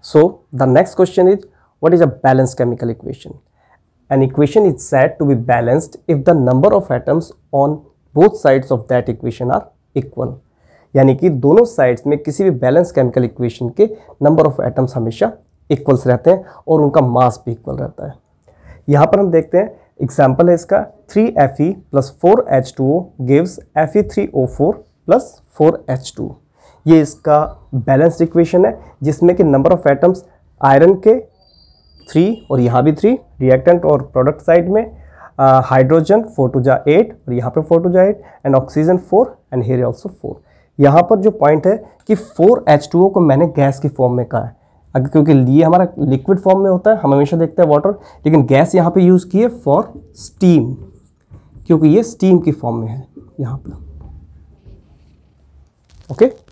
So the next question is what is a balanced chemical equation? An equation is said to be balanced if the number of atoms on both sides of that equation are equal. यानी कि दोनों sides में किसी भी balance chemical equation के number of atoms हमेशा equals रहते हैं और उनका मास भी इक्वल रहता है यहाँ पर हम देखते हैं एग्जांपल है इसका three F E plus four H two O gives F E three O four plus four H two ये इसका बैलेंस्ड इक्वेशन है जिसमें कि नंबर ऑफ एटम्स आयरन के थ्री और यहाँ भी थ्री रिएक्टेंट और प्रोडक्ट साइड में हाइड्रोजन फोर टू जा एट और यहाँ पे फोर टू जा eight and oxygen four and here also four यहाँ पर जो पॉइंट है कि फोर एच टू ओ को मैंने गैस के फॉर्म में कहा है अगर क्योंकि ये हमारा लिक्विड फॉर्म में होता है हम हमेशा देखते हैं वाटर लेकिन गैस यहाँ पे यूज़ किए फॉर स्टीम क्योंकि ये स्टीम की फॉर्म में है यहाँ पर ओके okay?